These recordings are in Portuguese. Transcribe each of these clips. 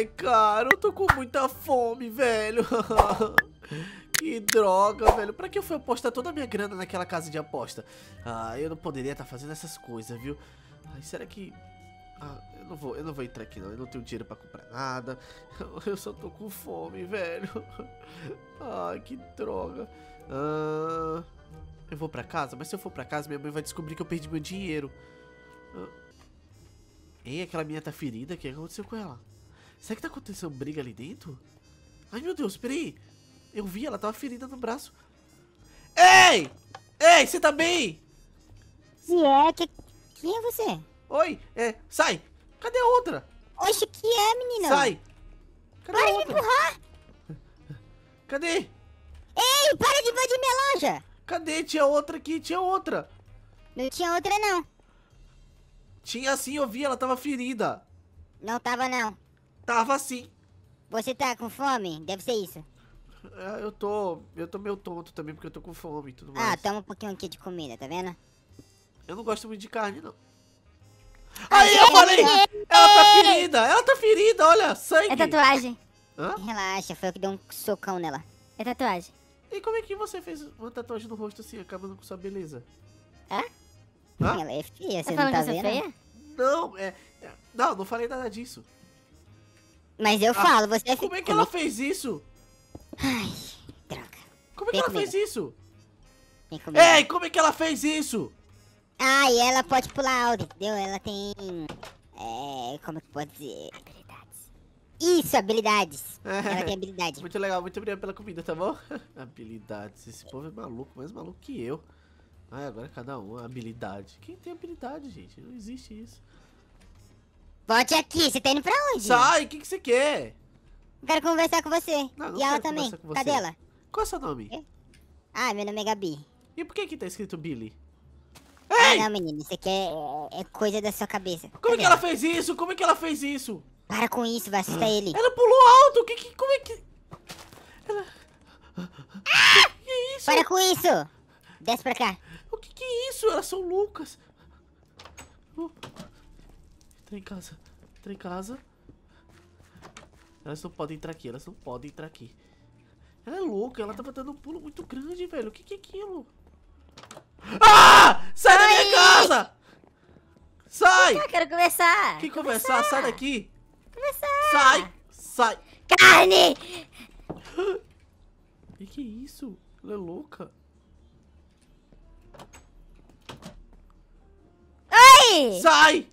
Ai, cara, eu tô com muita fome, velho. Que droga, velho. Pra que eu fui apostar toda a minha grana naquela casa de aposta? Ah, eu não poderia estar tá fazendo essas coisas, viu? Ai, será que... Ah, eu não vou, eu não vou entrar aqui, não. Eu não tenho dinheiro pra comprar nada. Eu só tô com fome, velho. Ai, que droga. Ah, eu vou pra casa? Mas se eu for pra casa, minha mãe vai descobrir que eu perdi meu dinheiro. Ah. Ei, aquela menina tá ferida. O que aconteceu com ela? Será que tá acontecendo briga ali dentro? Ai, meu Deus, peraí. Eu vi, ela tava ferida no braço. Ei! Ei, você tá bem? Se é, que... quem é você? Oi, é, sai. Cadê a outra? Oxe, que é, menina? Sai. Cadê para a outra? de empurrar. Cadê? Ei, para de invadir minha loja. Cadê? Tinha outra aqui, tinha outra. Não tinha outra, não. Tinha sim, eu vi, ela tava ferida. Não tava, não. Tava assim. Você tá com fome? Deve ser isso. É, eu tô. Eu tô meio tonto também, porque eu tô com fome e tudo ah, mais. Ah, toma um pouquinho aqui de comida, tá vendo? Eu não gosto muito de carne, não. Aí eu falei! Ela tá ferida! Ela tá ferida, olha! Sangue! É tatuagem. Hã? Relaxa, foi eu que dei um socão nela. É tatuagem. E como é que você fez uma tatuagem no rosto assim, acabando com sua beleza? Hã? Hã? Ela é feia, tá você tá não tá vendo? Feia? Não, é, é... Não, não falei nada disso. Mas eu ah, falo, você... É é é como é que ela fez isso? Ai, droga. Como é que ela fez isso? Ei, como é que ela fez isso? Ah, e ela pode pular alto, entendeu? Ela tem... É, como que pode dizer? Habilidades. Isso, habilidades. É. Ela tem habilidade. Muito legal, muito obrigado pela comida, tá bom? habilidades. Esse povo é maluco, mais maluco que eu. ai agora cada um, habilidade. Quem tem habilidade, gente? Não existe isso. Volte aqui, você tá indo pra onde? Sai, o que, que você quer? quero conversar com você. Não, não e ela também. Cadê ela? Qual é o seu nome? É. Ah, meu nome é Gabi. E por que que tá escrito Billy? Ah, Ei! não, menino, isso aqui é, é coisa da sua cabeça. Como é Cadê é que ela? ela? fez isso? Como é que ela fez isso? Para com isso, vai assustar ah, ele. Ela pulou alto, que, que, como é que... Ela... Ah! Que, que é isso? Para com isso! Desce pra cá. O que que é isso? Elas são loucas. Oh. Entra em casa. Entra em casa. Elas não podem entrar aqui, elas não podem entrar aqui. Ela é louca, ela tava dando um pulo muito grande, velho. O que, que é aquilo? Ah! Sai Ai! da minha casa! Sai! Eu quero conversar. Que começar conversar? Sai daqui. Começar. Sai. Sai. Carne! Que que é isso? Ela é louca. Ai! Sai!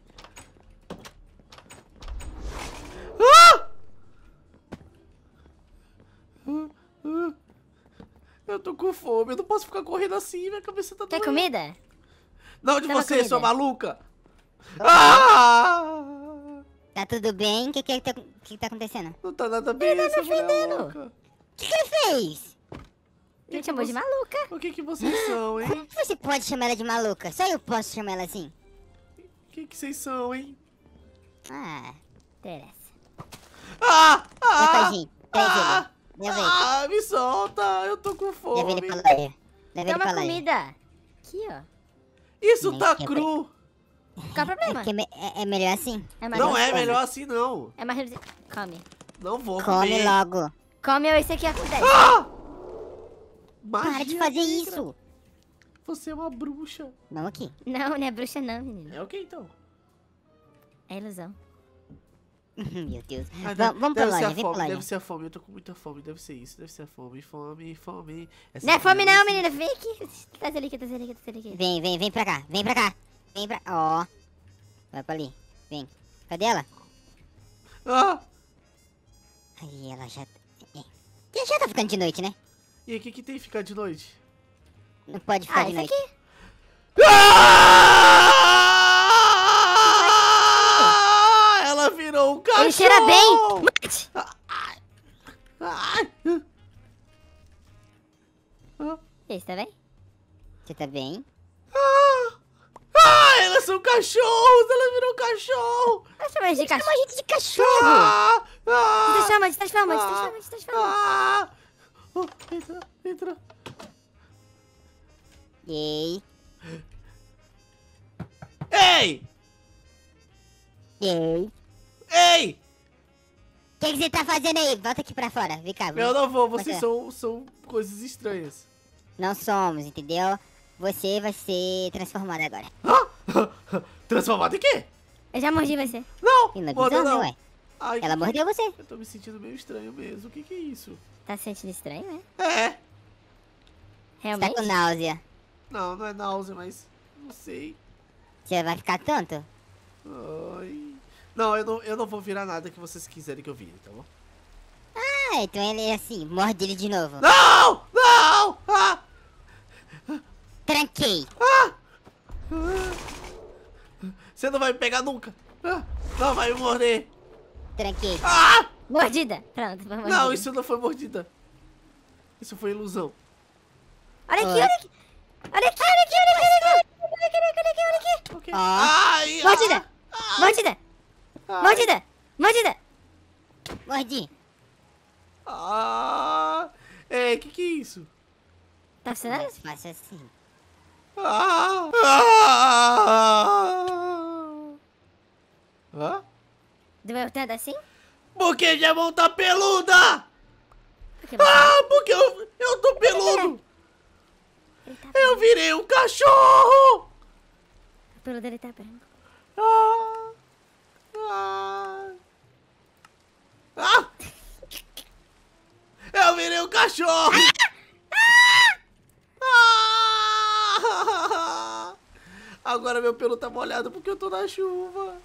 Eu tô com fome, eu não posso ficar correndo assim, minha cabeça tá doendo. Quer comida? Não, de você, sua maluca! Tá ah! Tá tudo bem? O que que, é tá, que tá acontecendo? Não tá nada bem, Ele essa mulher louca. O que, que ele fez? ele que chamou você... de maluca. O que que vocês são, hein? Como que você pode chamar ela de maluca? Só eu posso chamar ela assim. O que que vocês são, hein? Ah, interessa. Ah! Ah! Gente, ah! Minha vez. Ah, me solta, eu tô com fome. Leva ele pra lá. Leva ele pra lá. comida. Aqui, ó. Isso tá é cru. Qual é o problema? É é, é, é, melhor assim. É não é melhor assim, não. É mais... Come. Não vou Come logo. Come esse aqui acontece. Ah! Magia Para de fazer negra. isso. Você é uma bruxa. Não aqui. Não, não é bruxa não, menino. É o okay, que então? É ilusão. Uhum, meu Deus. Ah, deve, vamos pra deve vem fome, Deve ser a fome, eu tô com muita fome, deve ser isso, deve ser a fome, fome, fome. Essa não é fome não, menina, vem aqui. Traz ele aqui, Vem, vem, vem pra cá, vem pra cá. Vem pra... Ó. Oh. Vai pra ali, vem. Cadê ela? Ah! Aí ela já... É. Já tá ficando de noite, né? E aí, o que que tem ficar de noite? Não pode ficar ah, de noite. isso aqui. Ah! Ele cheira bem. Mate. Você está bem? Você está bem? Ah, ah, elas são cachorros! Elas viram cachorro! Ela chama de cachorro! Chama gente de cachorro! Ah, ah, se transforma, se transforma, ah, se transforma, se transforma! Ah, entra, entra! Ei! Ei! Ei! Ei! O que, que, você tá fazendo aí? Volta aqui pra fora, vem cá. Eu não vou, vocês são, são coisas estranhas. Não somos, entendeu? Você vai ser transformado agora. Hã? transformado em quê? Eu já mordi você. Não! Em não. ué. Ai, Ela mordeu você. Eu tô me sentindo meio estranho mesmo. O que que é isso? Tá se sentindo estranho, né? É. Realmente? Você tá com náusea. Não, não é náusea, mas não sei. Você vai ficar tanto? Ai... Não, eu não, eu não vou virar nada que vocês quiserem que eu vire, tá bom? Ah, então ele é assim, morde ele de novo. Não! Não! Ah! Tranquei. Ah! Você não vai me pegar nunca. Ah, não vai me morder. Tranquei. Ah! Mordida. Pronto, foi mordida. Não, isso não foi mordida. Isso foi ilusão. Olha aqui, olha aqui. Olha aqui, olha aqui, olha aqui, olha aqui, olha aqui, olha aqui, olha aqui. Mordida. Ah, ah. Mordida. マジでマジでマジ ah. ah! É, que que é isso? Tá funcionando? Faça assim. Ah! Ah! Hã? Doeu tanto assim? Porque minha mão tá peluda! Porque ah, tá porque eu, eu tô tá peludo! Tá eu virei um cachorro! O pelo dele tá branco. Ah! Ah! ah! Eu virei um cachorro! Ah! Agora meu pelo tá molhado porque eu tô na chuva.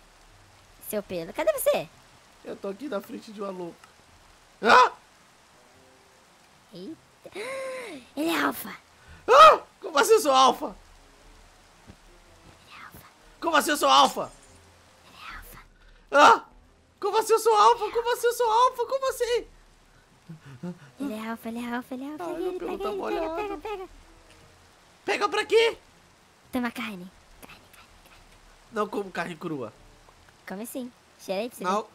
Seu pelo, cadê você? Eu tô aqui na frente de uma louca. Ah! Eita. Ele é alfa. Ah! Como assim eu sou alfa? Ele é alfa. Como assim eu sou alfa? Ah! Como assim eu sou alfa? Como assim eu sou alfa? Como assim? Ele é alfa, ele é alfa, ele é alfa. Ah, ele, pega, tá ele, pega, pega, pega. Pega pra quê? Toma carne. Carne, carne, carne. Não como carne crua. Come sim. Cheira aí pra você Não. Ver.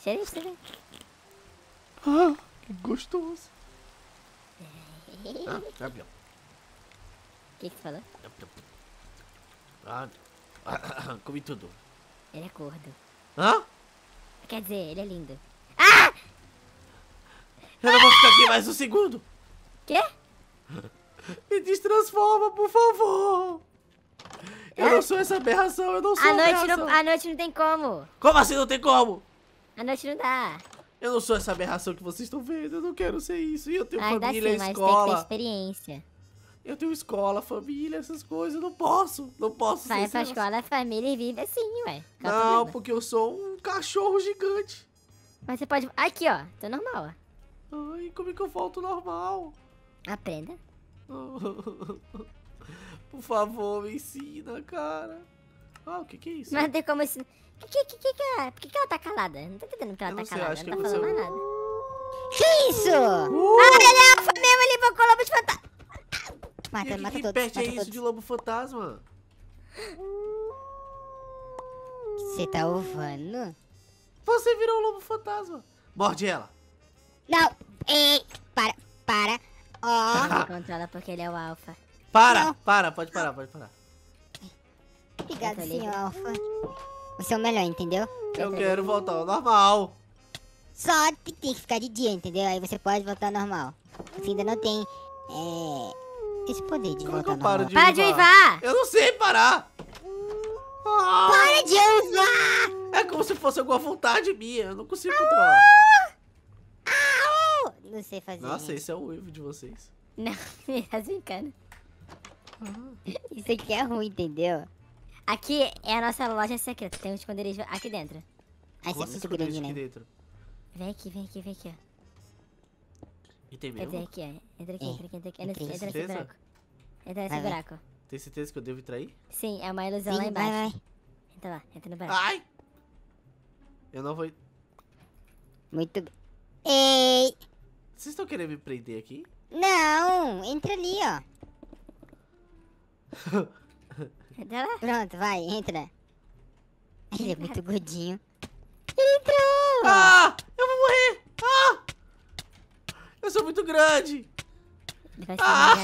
Cheira aí pra você ver. Ah, que gostoso. ah, campeão. Tá o que que tu falou? Ah, comi tudo. Ele é gordo. Hã? Quer dizer, ele é lindo. Ah! Eu não vou ficar aqui mais um segundo. Quê? Me destransforma, por favor. Eu não sou essa aberração, eu não sou a noite aberração. Não, a noite não tem como. Como assim não tem como? A noite não dá. Eu não sou essa aberração que vocês estão vendo, eu não quero ser isso. E eu tenho família, sim, escola. Mas tem que ter experiência. Eu tenho escola, família, essas coisas. Não posso. Não posso Vai pra assim. escola, família e vive assim, ué. Qual não, problema? porque eu sou um cachorro gigante. Mas você pode. Aqui, ó. Tô tá normal, ó. Ai, como é que eu volto normal? Aprenda. Por favor, me ensina, cara. Ah, o que que é isso? Não tem como ensinar. O que que, que, que é? Por que, que ela tá calada? Não tô entendendo que ela eu tá sei, calada. Não, não tá falando mais nada. Que isso? Uh! Mata, mata, mata todos. Que peste é isso todos. de lobo fantasma? Você tá ovando? Você virou um lobo fantasma. Morde ela. Não. Ei, para, para. Ó. Oh. controla porque ele é o alfa. Para, Não. para, pode parar, pode parar. Obrigado, senhor alfa. Você é o melhor, entendeu? Eu quero voltar ao normal. Só tem que ficar de dia, entendeu? Aí você pode voltar ao normal. Você ainda não tem. É esse poder de voltar eu de Para de uivar! Eu não sei parar! Ah, Para de uivar! É como se fosse alguma vontade minha, eu não consigo Aô! controlar. Aô! Não sei fazer. Nossa, esse é o uivo de vocês. Não, me tá brincando. Ah. Isso aqui é ruim, entendeu? Aqui é a nossa loja secreta. Tem um esconderijo aqui dentro. Aí você é muito grande, né? Dentro? Vem aqui, vem aqui, vem aqui, ó. E tem mesmo? Entra aqui, Entra aqui, entra aqui, entra aqui. Entra, entra nesse buraco. Entra nesse buraco. Tem certeza que eu devo entrar aí? Sim, é uma ilusão Sim, lá embaixo. Vai, vai. Entra lá, entra no buraco. Ai! Eu não vou... Muito... Ei! Vocês estão querendo me prender aqui? Não, entra ali, ó. entra lá. Pronto, vai, entra. Ele é muito gordinho. entrou! Ah! Eu sou muito grande. Ah!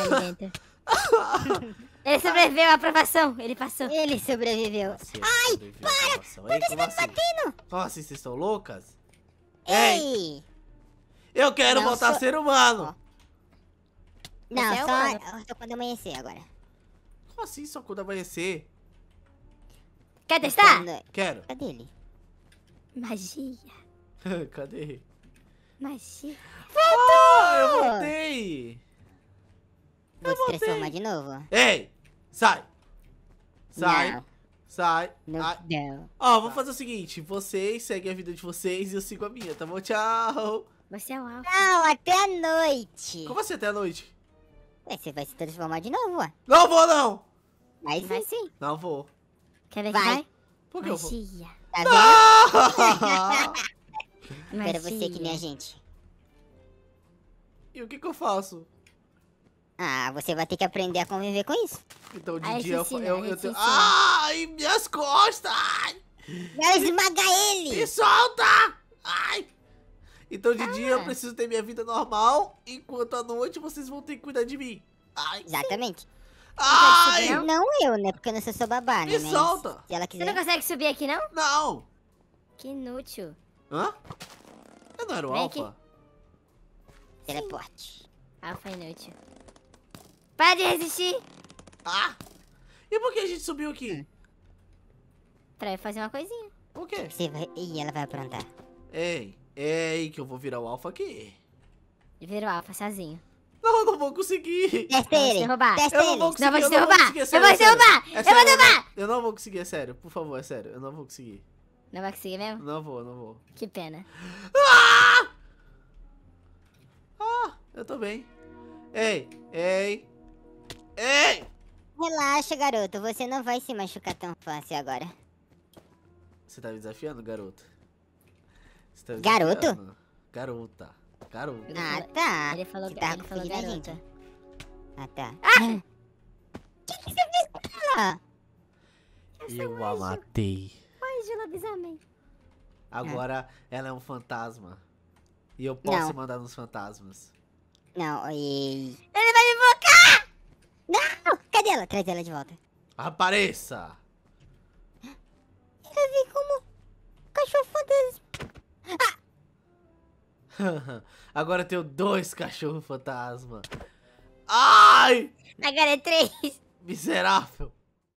Ele sobreviveu à aprovação. Ele passou. Ele sobreviveu. Ai, sobreviveu para! Por que você tá assim? batendo? Nossa, assim, vocês estão loucas? Ei! Eu quero não, voltar sou... a ser humano. Não, é só, só quando amanhecer agora. Como assim só quando amanhecer? Quer testar? Quero. Cadê ele? Magia. Cadê? Magia. Ah, eu voltei! Vou eu voltei. transformar de novo. Ei! Sai! Sai! Não. Sai! Não, Ai. Ah. não. Ó, vou fazer o seguinte. Vocês seguem a vida de vocês e eu sigo a minha, tá bom? Tchau! Você é o Alfa. Não, até a noite. Como assim até a noite? você vai se transformar de novo, ó. Não vou, não! Vai sim. Vai sim. Não vou. Quer ver vai. que vai? Por que Magia. eu vou? Tá vendo? Era você que nem a gente. E o que, que eu faço? Ah, você vai ter que aprender a conviver com isso. Então de ah, dia eu, ensina, eu, eu tenho. Ai, minhas costas! Ai! Vai esmagar ele! Me solta! Ai! Então de ah. dia eu ah. preciso ter minha vida normal, enquanto à noite vocês vão ter que cuidar de mim. Ai! Exatamente. Ai! Não, não eu, né? Porque eu não sou sua babá, né? Me solta! Se ela quiser... Você não consegue subir aqui, não? Não! Que inútil. Hã? Eu não era o Vem alfa? Aqui. Teleporte. Ah, foi inútil. Para de resistir! Ah! E por que a gente subiu aqui? Pra fazer uma coisinha. Por quê? Você vai... E ela vai aprontar. Ei, ei, que eu vou virar o alfa aqui. Vira o alfa sozinho. Não, eu não vou conseguir. Testa ele. Derrubar. Testa ele. Não vou conseguir. Não vou te derrubar. Eu, vou te é derrubar. É eu vou te derrubar. Eu não vou conseguir, é sério. Por favor, é sério. Eu não vou conseguir. Não vai conseguir mesmo? Não vou, não vou. Que pena. Ah! Eu tô bem. Ei, ei, ei! Relaxa, garoto. Você não vai se machucar tão fácil agora. Você tá me desafiando, garoto? Tá me garoto? Desafiando? Garota. Garota. Ah, tá. Ele falou, você tá garota. Gente. Ah, tá. Ah! ah! que que você fez com ela? Eu, Eu a matei. de lobisomem. Agora ah. ela é um fantasma. E eu posso não. mandar nos fantasmas. Não, e. Ele vai me invocar! Não! Cadê ela? Traz ela de volta. Apareça! Ela vem como. Cachorro fantasma. Ah! Agora tenho dois cachorro fantasma. Ai! Agora é três. Miserável.